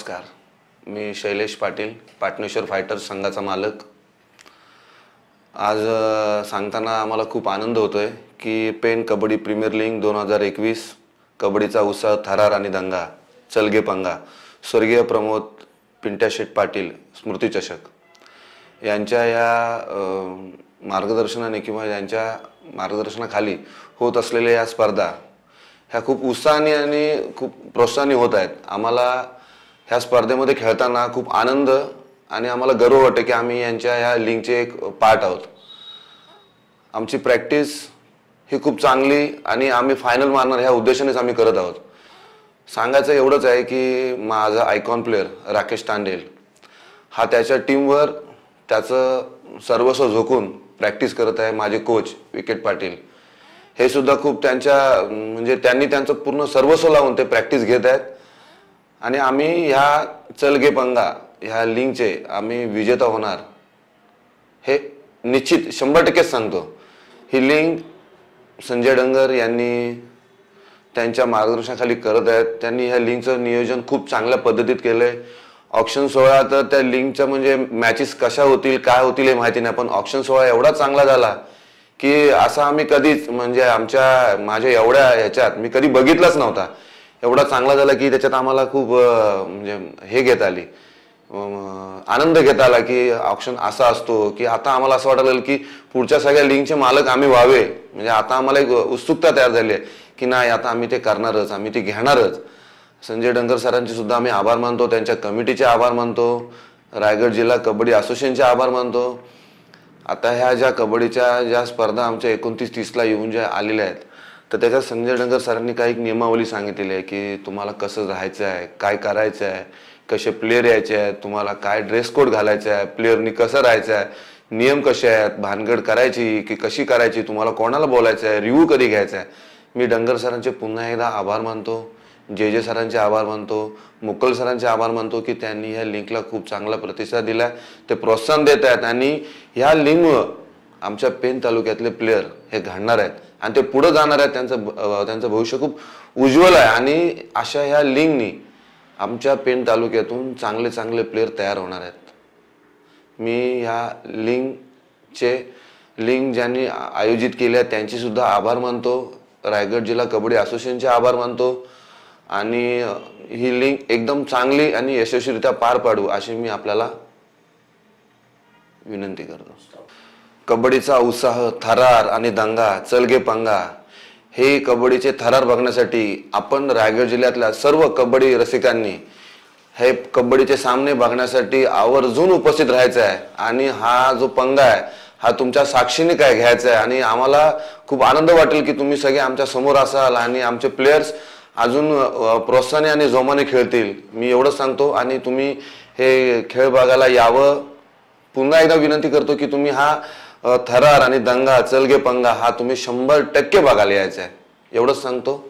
नमस्कार मी शैलेश पाटील पाटणेश्वर फायटर्स संघाचा मालक आज सांगताना आम्हाला खूप आनंद होतो आहे की पेन कबड्डी प्रीमियर लीग दोन हजार एकवीस कबड्डीचा उत्साह थरार आणि दंगा चलगे पंगा स्वर्गीय प्रमोद पिंट्या शेठ पाटील स्मृतिचषक यांच्या या मार्गदर्शनाने किंवा यांच्या मार्गदर्शनाखाली होत असलेल्या या स्पर्धा ह्या खूप उत्साहाने आणि खूप प्रोत्साहाने होत आहेत आम्हाला ह्या स्पर्धेमध्ये खेळताना खूप आनंद आणि आम्हाला गर्व वाटतं की आम्ही यांच्या ह्या लिंकचे एक पार्ट आहोत आमची प्रॅक्टिस ही खूप चांगली आणि आम्ही फायनल मारणार ह्या उद्देशानेच आम्ही करत आहोत सांगायचं एवढंच आहे की माझा आयकॉन प्लेअर राकेश तांडेल हा त्याच्या टीमवर त्याचं सर्वस्व झोकून प्रॅक्टिस करत आहे माझे कोच विकेट पाटील हे सुद्धा खूप त्यांच्या म्हणजे त्यांनी त्यांचं पूर्ण सर्वस्व लावून ते प्रॅक्टिस घेत आहेत आणि आम्ही ह्या चलगे पंगा ह्या लिंकचे आम्ही विजेता होणार हे निश्चित शंभर टक्केच सांगतो ही लिंक संजय डंगर यांनी त्यांच्या मार्गदर्शनाखाली करत आहेत त्यांनी ह्या लिंकचं नियोजन खूप चांगल्या पद्धतीत केलं आहे ऑप्शन सोहळा तर त्या लिंकच्या म्हणजे मॅचेस कशा होतील काय होतील हे माहिती नाही पण ऑप्शन सोहळा एवढा चांगला झाला की असा आम्ही कधीच म्हणजे आमच्या माझ्या एवढ्या ह्याच्यात मी कधी बघितलाच नव्हता एवढा चांगला झाला की त्याच्यात आम्हाला खूप म्हणजे हे घेता आली आनंद घेता आला की ऑप्शन असा असतो की आता आम्हाला असं वाटलं की पुढच्या सगळ्या लिंकचे मालक आम्ही व्हावे म्हणजे आता आम्हाला एक उत्सुकता तयार झाली आहे की नाही आता आम्ही ते करणारच आम्ही ते घेणारच संजय डंगर सरांचे सुद्धा आम्ही आभार मानतो त्यांच्या कमिटीचे आभार मानतो रायगड जिल्हा कबड्डी असोसिएशनचे आभार मानतो आता ह्या ज्या कबड्डीच्या ज्या स्पर्धा आमच्या एकोणतीस तीसला येऊन ज्या आलेल्या आहेत तर त्याच्यात संजय डंगर सरांनी काही नियमावली सांगितलेली आहे की तुम्हाला कसं राहायचं आहे काय करायचं आहे कसे प्लेअर यायचे आहेत तुम्हाला काय ड्रेस कोड घालायचा आहे प्लेअरनी कसं राहायचं आहे नियम कसे आहेत भानगड करायची की कशी करायची तुम्हाला कोणाला बोलायचं आहे रिव्ह्यू कधी घ्यायचा आहे मी डंगर सरांचे पुन्हा एकदा आभार मानतो जे जे सरांचे आभार मानतो मुकल सरांचे आभार मानतो की त्यांनी ह्या लिंकला खूप चांगला प्रतिसाद दिला ते प्रोत्साहन देत आहेत आणि ह्या लिंकमुळं आमच्या पेन तालुक्यातले प्लेयर हे घडणार आहेत आणि ते पुढे जाणार आहेत त्यांचं त्यांचं भविष्य खूप उज्ज्वल आहे आणि अशा ह्या लिंगनी आमच्या पेन तालुक्यातून चांगले चांगले प्लेयर तयार होणार आहेत मी ह्या लिंगचे लिंग ज्यांनी आयोजित केल्या त्यांची सुद्धा आभार मानतो रायगड जिल्हा कबड्डी असोसिएशनचे आभार मानतो आणि ही लिंक एकदम चांगली आणि यशस्वीरित्या पार पाडू अशी मी आपल्याला विनंती करतो कबड्डीचा उत्साह थरार आणि दंगा चलगे पंगा हे कबड्डीचे थरार बघण्यासाठी आपण रायगड जिल्ह्यातल्या सर्व कबड्डी रसिकांनी हे कबड्डीचे सामने बघण्यासाठी आवर्जून उपस्थित राहायचं आहे आणि हा जो पंगा आहे हा तुमच्या साक्षीने काय घ्यायचा आहे आणि आम्हाला खूप आनंद वाटेल की तुम्ही सगळे आमच्या समोर असाल आणि आमचे प्लेयर्स अजून प्रोत्साहने आणि जोमाने खेळतील मी एवढंच सांगतो आणि तुम्ही हे खेळ बघायला यावं पुन्हा एकदा विनंती करतो की तुम्ही हा थरार आणि दंगा चलगे पंगा हा तुम्ही शंभर टक्के बघायला यायचा आहे एवढंच सांगतो